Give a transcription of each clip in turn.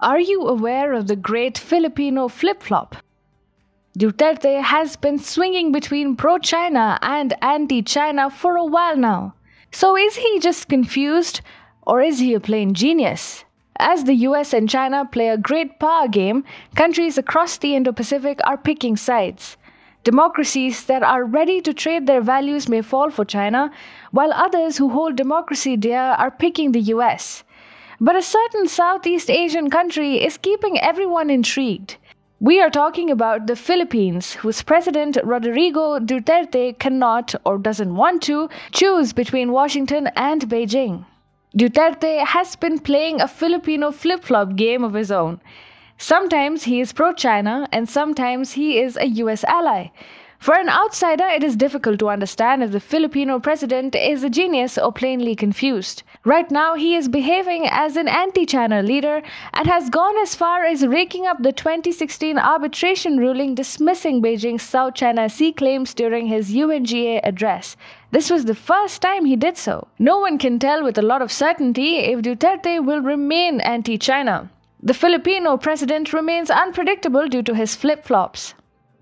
Are you aware of the great Filipino flip flop? Duterte has been swinging between pro China and anti China for a while now. So is he just confused or is he a plain genius? As the US and China play a great power game, countries across the Indo Pacific are picking sides. Democracies that are ready to trade their values may fall for China, while others who hold democracy dear are picking the US. But a certain Southeast Asian country is keeping everyone intrigued. We are talking about the Philippines, whose president Rodrigo Duterte cannot or doesn't want to choose between Washington and Beijing. Duterte has been playing a Filipino flip flop game of his own. Sometimes he is pro China and sometimes he is a US ally. For an outsider, it is difficult to understand if the Filipino president is a genius or plainly confused. Right now, he is behaving as an anti China leader and has gone as far as raking up the 2016 arbitration ruling dismissing Beijing's South China Sea claims during his UNGA address. This was the first time he did so. No one can tell with a lot of certainty if Duterte will remain anti China. The Filipino president remains unpredictable due to his flip flops.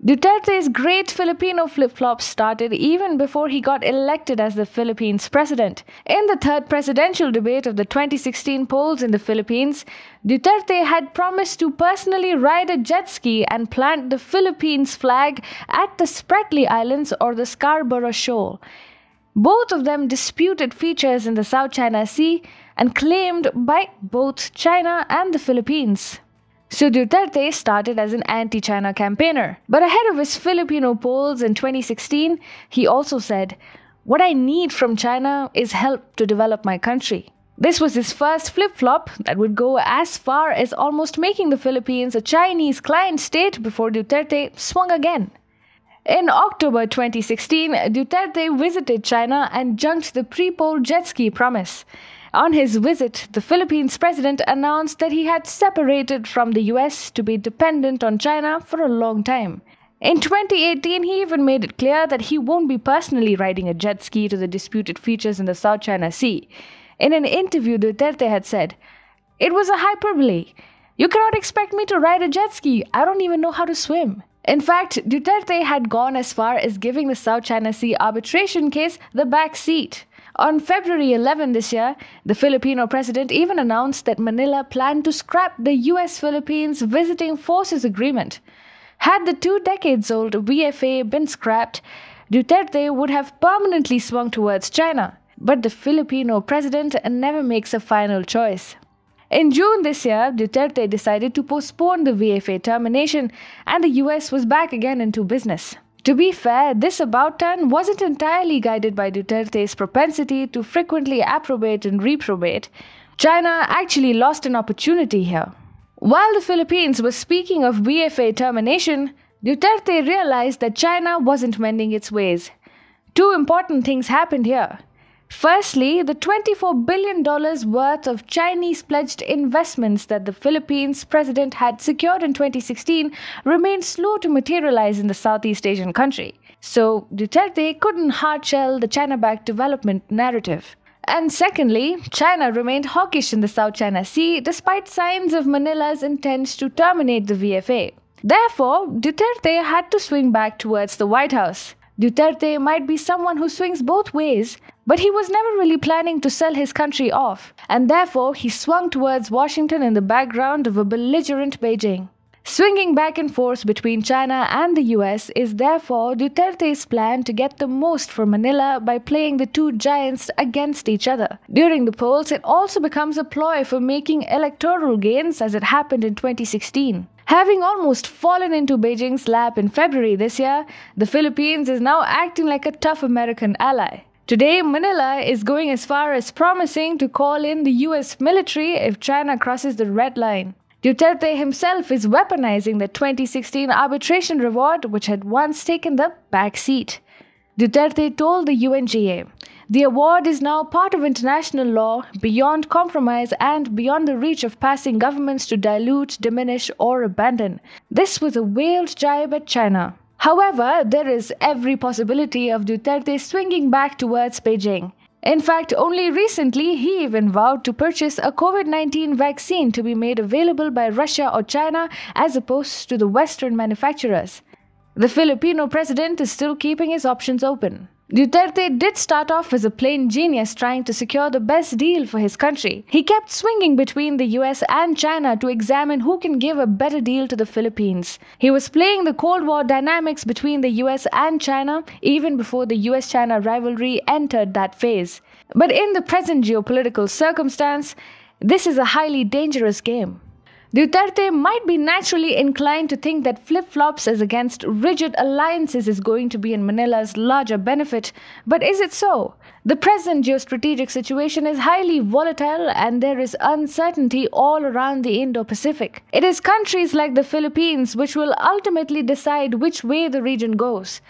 Duterte's great Filipino flip flops started even before he got elected as the Philippines president. In the third presidential debate of the 2016 polls in the Philippines, Duterte had promised to personally ride a jet ski and plant the Philippines flag at the Spratly Islands or the Scarborough Shoal. Both of them disputed features in the South China Sea and claimed by both China and the Philippines. So Duterte started as an anti China campaigner. But ahead of his Filipino polls in 2016, he also said, What I need from China is help to develop my country. This was his first flip flop that would go as far as almost making the Philippines a Chinese client state before Duterte swung again. In October 2016, Duterte visited China and junked the pre poll jet ski promise. On his visit, the Philippines president announced that he had separated from the US to be dependent on China for a long time. In 2018, he even made it clear that he won't be personally riding a jet ski to the disputed features in the South China Sea. In an interview, Duterte had said, It was a hyperbole. You cannot expect me to ride a jet ski. I don't even know how to swim. In fact, Duterte had gone as far as giving the South China Sea arbitration case the back seat. On February 11 this year, the Filipino president even announced that Manila planned to scrap the US Philippines Visiting Forces Agreement. Had the two decades old VFA been scrapped, Duterte would have permanently swung towards China. But the Filipino president never makes a final choice. In June this year, Duterte decided to postpone the VFA termination, and the US was back again into business. To be fair, this about turn wasn't entirely guided by Duterte's propensity to frequently approbate and reprobate. China actually lost an opportunity here. While the Philippines was speaking of BFA termination, Duterte realized that China wasn't mending its ways. Two important things happened here. Firstly, the $24 billion worth of Chinese pledged investments that the Philippines president had secured in 2016 remained slow to materialize in the Southeast Asian country. So, Duterte couldn't hard shell the China backed development narrative. And secondly, China remained hawkish in the South China Sea despite signs of Manila's intent to terminate the VFA. Therefore, Duterte had to swing back towards the White House. Duterte might be someone who swings both ways, but he was never really planning to sell his country off, and therefore he swung towards Washington in the background of a belligerent Beijing. Swinging back and forth between China and the US is therefore Duterte's plan to get the most from Manila by playing the two giants against each other. During the polls, it also becomes a ploy for making electoral gains as it happened in 2016. Having almost fallen into Beijing's lap in February this year, the Philippines is now acting like a tough American ally. Today, Manila is going as far as promising to call in the US military if China crosses the red line. Duterte himself is weaponizing the 2016 arbitration reward, which had once taken the back seat. Duterte told the UNGA, the award is now part of international law, beyond compromise and beyond the reach of passing governments to dilute, diminish, or abandon. This was a veiled jibe at China. However, there is every possibility of Duterte swinging back towards Beijing. In fact, only recently he even vowed to purchase a COVID 19 vaccine to be made available by Russia or China as opposed to the Western manufacturers. The Filipino president is still keeping his options open. Duterte did start off as a plain genius trying to secure the best deal for his country. He kept swinging between the US and China to examine who can give a better deal to the Philippines. He was playing the Cold War dynamics between the US and China even before the US China rivalry entered that phase. But in the present geopolitical circumstance, this is a highly dangerous game. Duterte might be naturally inclined to think that flip flops as against rigid alliances is going to be in Manila's larger benefit, but is it so? The present geostrategic situation is highly volatile and there is uncertainty all around the Indo Pacific. It is countries like the Philippines which will ultimately decide which way the region goes.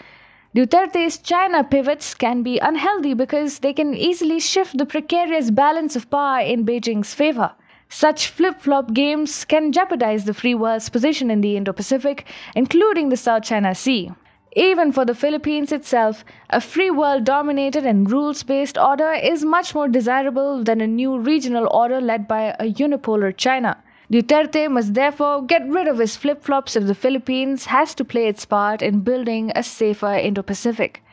Duterte's China pivots can be unhealthy because they can easily shift the precarious balance of power in Beijing's favor. Such flip flop games can jeopardize the free world's position in the Indo Pacific, including the South China Sea. Even for the Philippines itself, a free world dominated and rules based order is much more desirable than a new regional order led by a unipolar China. Duterte must therefore get rid of his flip flops if the Philippines has to play its part in building a safer Indo Pacific.